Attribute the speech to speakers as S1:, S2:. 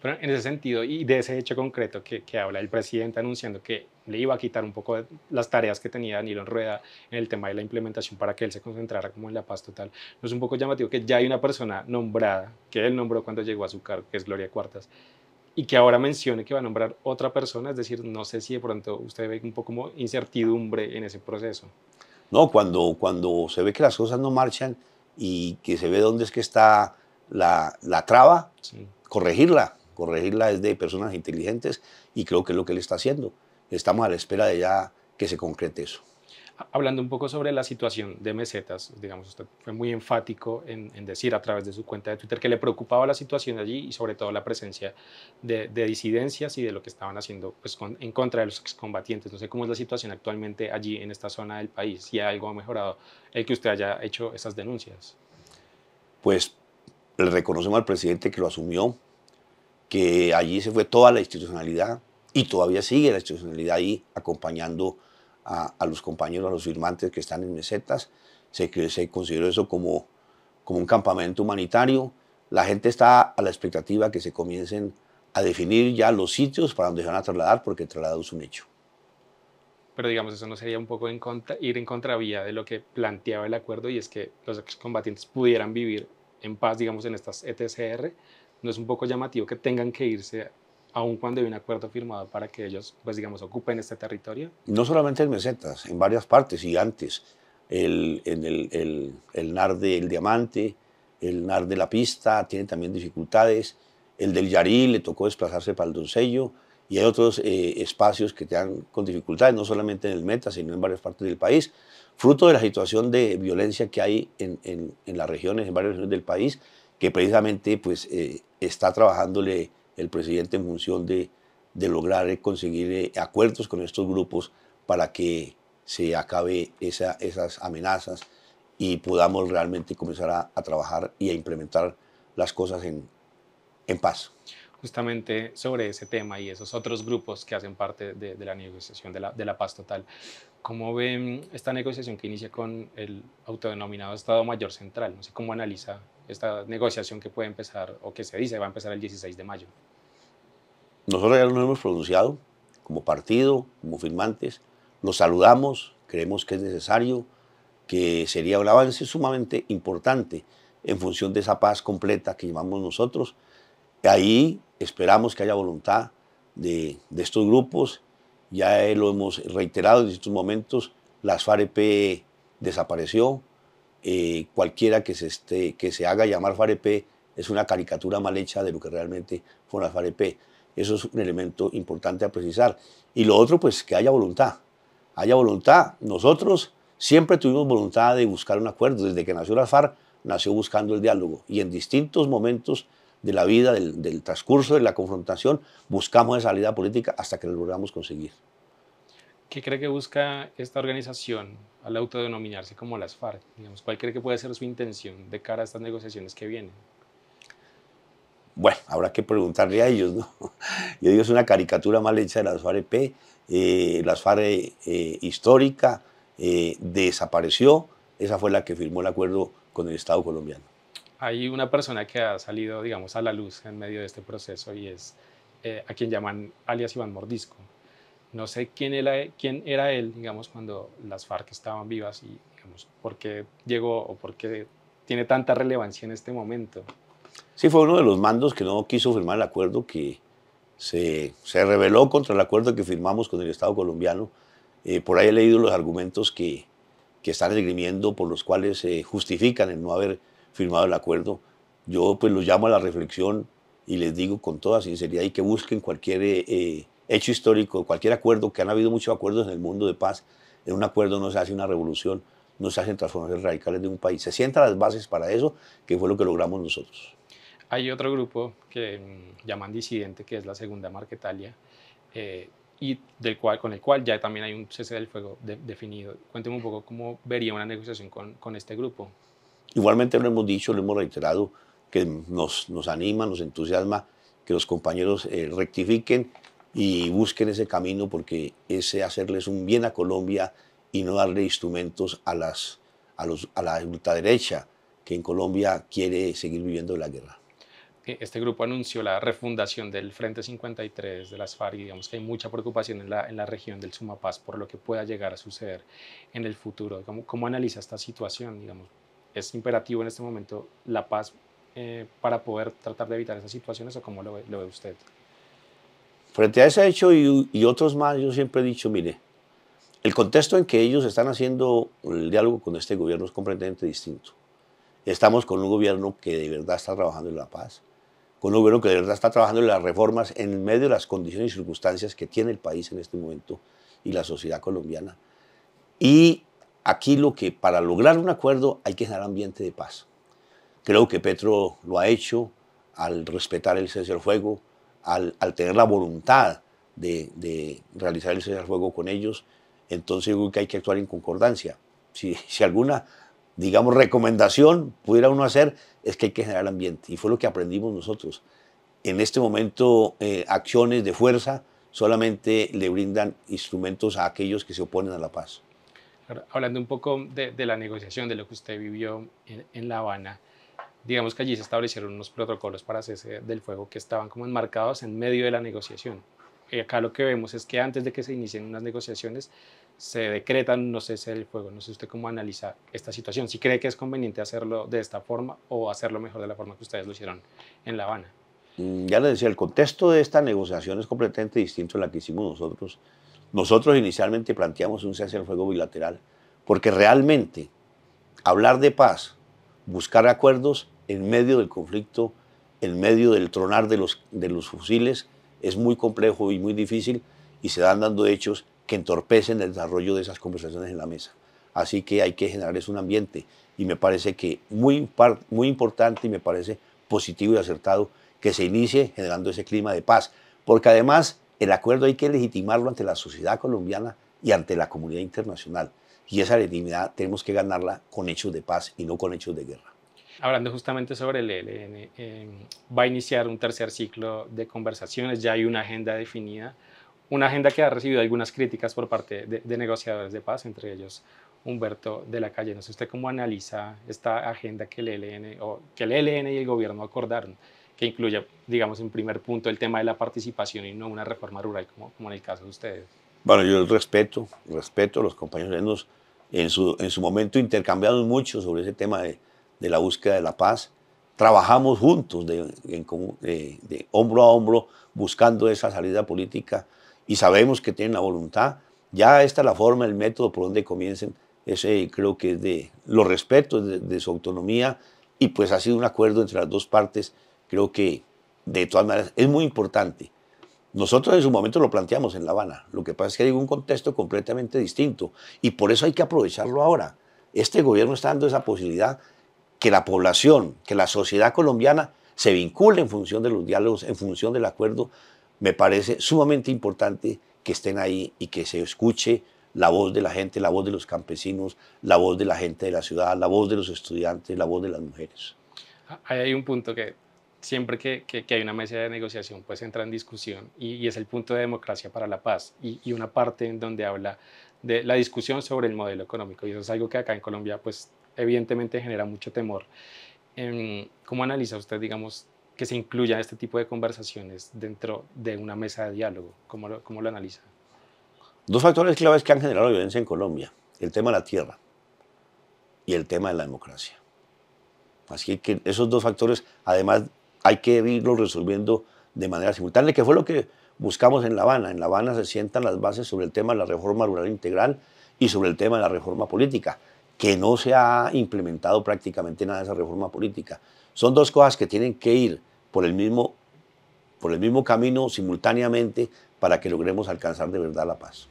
S1: Pero en ese sentido y de ese hecho concreto que, habla el presidente anunciando que le iba a quitar un poco las tareas que tenía Danilo en Rueda en el tema de la implementación para que él se concentrara como en la paz total, no es un poco llamativo que ya hay una persona nombrada, que él nombró cuando llegó a su cargo, que es Gloria Cuartas, y que ahora mencione que va a nombrar otra persona, es decir, no sé si de pronto usted ve un poco como incertidumbre en ese proceso.
S2: No, cuando, cuando se ve que las cosas no marchan y que se ve dónde es que está la, la traba, corregirla corregirla es de personas inteligentes y creo que es lo que le está haciendo. Estamos a la espera de ya que se concrete eso.
S1: Hablando un poco sobre la situación de mesetas, digamos, usted fue muy enfático en, decir a través de su cuenta de Twitter que le preocupaba la situación allí y sobre todo la presencia de, disidencias y de lo que estaban haciendo pues, en contra de los excombatientes. No sé cómo es la situación actualmente allí en esta zona del país, si algo ha mejorado el que usted haya hecho esas denuncias.
S2: Pues le reconocemos al presidente que lo asumió, que allí se fue toda la institucionalidad y todavía sigue la institucionalidad ahí acompañando a, los compañeros, a los firmantes que están en mesetas. Se, se consideró eso como, como un campamento humanitario. La gente está a la expectativa que se comiencen a definir ya los sitios para donde se van a trasladar, porque el es un hecho.
S1: Pero digamos, eso no sería un poco en contra, ir en contravía de lo que planteaba el acuerdo y es que los excombatientes pudieran vivir en paz, digamos, en estas ETCR, ¿no es un poco llamativo que tengan que irse aun cuando hay un acuerdo firmado para que ellos, pues digamos, ocupen este territorio?
S2: No solamente en Mesetas, en varias partes y antes. El, en el, el, el NAR del Diamante, el NAR de la Pista, tiene también dificultades. El del Yarí le tocó desplazarse para el Doncello y hay otros eh, espacios que están con dificultades, no solamente en el Meta, sino en varias partes del país. Fruto de la situación de violencia que hay en, en, en las regiones, en varias regiones del país, que precisamente pues, eh, está trabajándole el presidente en función de, lograr conseguir eh, acuerdos con estos grupos para que se acabe esas amenazas y podamos realmente comenzar a, trabajar y a implementar las cosas en, en paz
S1: justamente sobre ese tema y esos otros grupos que hacen parte de, la negociación de la, paz total. ¿Cómo ven esta negociación que inicia con el autodenominado Estado Mayor Central? No sé cómo analiza esta negociación que puede empezar o que se dice va a empezar el 16 de mayo.
S2: Nosotros ya nos hemos pronunciado como partido, como firmantes, nos saludamos, creemos que es necesario, que sería un avance sumamente importante en función de esa paz completa que llevamos nosotros. Ahí Esperamos que haya voluntad de, estos grupos. Ya lo hemos reiterado en distintos momentos. Las FAREP desapareció. Eh, cualquiera que se, esté, que se haga llamar FAREP es una caricatura mal hecha de lo que realmente fue la FAREP. Eso es un elemento importante a precisar. Y lo otro, pues que haya voluntad. Haya voluntad. Nosotros siempre tuvimos voluntad de buscar un acuerdo. Desde que nació la FARC, nació buscando el diálogo. Y en distintos momentos de la vida, del, del transcurso de la confrontación, buscamos esa salida política hasta que lo logramos conseguir.
S1: ¿Qué cree que busca esta organización al autodenominarse como las FARC? Digamos, ¿Cuál cree que puede ser su intención de cara a estas negociaciones que vienen?
S2: Bueno, habrá que preguntarle a ellos, ¿no? Yo digo, es una caricatura mal hecha de las FARC, eh, las FARC eh, histórica, eh, desapareció, esa fue la que firmó el acuerdo con el Estado colombiano
S1: hay una persona que ha salido, digamos, a la luz en medio de este proceso y es eh, a quien llaman alias Iván Mordisco. No sé quién era, él, digamos, cuando las FARC estaban vivas y, digamos, por qué llegó o por qué tiene tanta relevancia en este momento.
S2: Sí, fue uno de los mandos que no quiso firmar el acuerdo que se, se rebeló contra el acuerdo que firmamos con el Estado colombiano. Eh, por ahí he leído los argumentos que, están esgrimiendo por los cuales se justifican el no haber firmado el acuerdo, yo pues los llamo a la reflexión y les digo con toda sinceridad y que busquen cualquier eh, eh, hecho histórico, cualquier acuerdo, que han habido muchos acuerdos en el mundo de paz, en un acuerdo no se hace una revolución, no se hacen transformaciones radicales de un país, se sientan las bases para eso, que fue lo que logramos nosotros.
S1: Hay otro grupo que mm, llaman disidente, que es la segunda Marquetalia, eh, y del cual, con el cual ya también hay un cese del fuego definido. Cuénteme un poco cómo vería una negociación con, con este grupo.
S2: Igualmente lo hemos dicho, lo hemos reiterado, que nos, nos anima, nos entusiasma que los compañeros eh, rectifiquen y busquen ese camino porque ese hacerles un bien a Colombia y no darle instrumentos a, las, a, los, a la ultraderecha que en Colombia quiere seguir viviendo la guerra.
S1: Eh, este grupo anunció la refundación del Frente 53 de las FARC y digamos que hay mucha preocupación en la, región del Sumapaz por lo que pueda llegar a suceder en el futuro. ¿Cómo, cómo analiza esta situación? Digamos, es imperativo en este momento la paz eh, para poder tratar de evitar esas situaciones o cómo lo ve, usted?
S2: Frente a ese hecho y, y, otros más, yo siempre he dicho, mire, el contexto en que ellos están haciendo el diálogo con este gobierno es completamente distinto. Estamos con un gobierno que de verdad está trabajando en la paz, con un gobierno que de verdad está trabajando en las reformas en medio de las condiciones y circunstancias que tiene el país en este momento y la sociedad colombiana. Y Aquí lo que para lograr un acuerdo hay que generar ambiente de paz. Creo que Petro lo ha hecho al respetar el cese del fuego, al, tener la voluntad de, realizar el cese al fuego con ellos. Entonces creo que hay que actuar en concordancia. Si, alguna, digamos, recomendación pudiera uno hacer, es que hay que generar ambiente. Y fue lo que aprendimos nosotros. En este momento, eh, acciones de fuerza solamente le brindan instrumentos a aquellos que se oponen a la paz
S1: hablando un poco de, la negociación, de lo que usted vivió en, La Habana, digamos que allí se establecieron unos protocolos para cese del fuego que estaban como enmarcados en medio de la negociación. Y acá lo que vemos es que antes de que se inicien unas negociaciones, se decretan unos cese del fuego. No sé usted cómo analiza esta situación, si cree que es conveniente hacerlo de esta forma o hacerlo mejor de la forma que ustedes lo hicieron en La Habana.
S2: Mm, ya le decía, el contexto de esta negociación es completamente distinto a la que hicimos nosotros nosotros inicialmente planteamos un cese al fuego bilateral, porque realmente hablar de paz, buscar acuerdos en medio del conflicto, en medio del tronar de los, de los fusiles, es muy complejo y muy difícil y se dan dando hechos que entorpecen el desarrollo de esas conversaciones en la mesa. Así que hay que generarles un ambiente y me parece que muy, muy importante y me parece positivo y acertado que se inicie generando ese clima de paz, porque además el acuerdo hay que legitimarlo ante la sociedad colombiana y ante la comunidad internacional. Y esa legitimidad tenemos que ganarla con hechos de paz y no con hechos de guerra.
S1: Hablando justamente sobre el ELN, va a iniciar un tercer ciclo de conversaciones, ya hay una agenda definida, una agenda que ha recibido algunas críticas por parte de, negociadores de paz, entre ellos Humberto de la Calle. No sé usted cómo analiza esta agenda que el ELN, o que el ELN y el gobierno acordaron que incluya, digamos, en primer punto el tema de la participación y no una reforma rural como, como en el caso de ustedes?
S2: Bueno, yo respeto, respeto, los compañeros en su, en su momento intercambiamos mucho sobre ese tema de, de la búsqueda de la paz. Trabajamos juntos, de, de, hombro a hombro, buscando esa salida política y sabemos que tienen la voluntad. Ya esta es la forma, el método por donde comiencen. Ese creo que es de los respetos de, su autonomía y pues ha sido un acuerdo entre las dos partes creo que de todas maneras es muy importante. Nosotros en su momento lo planteamos en La Habana. Lo que pasa es que hay un contexto completamente distinto y por eso hay que aprovecharlo ahora. Este gobierno está dando esa posibilidad que la población, que la sociedad colombiana se vincule en función de los diálogos, en función del acuerdo. Me parece sumamente importante que estén ahí y que se escuche la voz de la gente, la voz de los campesinos, la voz de la gente de la ciudad, la voz de los estudiantes, la voz de las mujeres.
S1: Ahí hay un punto que siempre que, hay una mesa de negociación, pues entra en discusión y, es el punto de democracia para la paz y, una parte en donde habla de la discusión sobre el modelo económico y eso es algo que acá en Colombia, pues evidentemente genera mucho temor. ¿Cómo analiza usted, digamos, que se incluya este tipo de conversaciones dentro de una mesa de diálogo? ¿Cómo lo, lo analiza?
S2: Dos factores claves que han generado violencia en Colombia, el tema de la tierra y el tema de la democracia. Así que esos dos factores, además hay que irlo resolviendo de manera simultánea, que fue lo que buscamos en La Habana. En La Habana se sientan las bases sobre el tema de la reforma rural integral y sobre el tema de la reforma política, que no se ha implementado prácticamente nada de esa reforma política. Son dos cosas que tienen que ir por el mismo, por el mismo camino simultáneamente para que logremos alcanzar de verdad la paz.